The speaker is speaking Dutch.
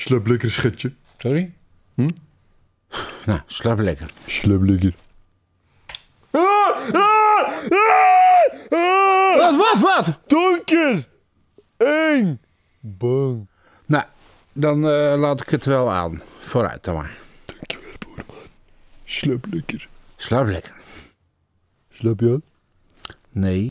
Slap lekker, schatje. Sorry? Hm? Nou, slap lekker. Slap lekker. Ah, ah, ah, wat, wat, wat? Donker. Eng. Bang. Nou, dan eh, laat ik het wel aan. Vooruit dan maar. Dankjewel, boerman. Slap lekker. Slaap lekker. Slaap je al? Nee.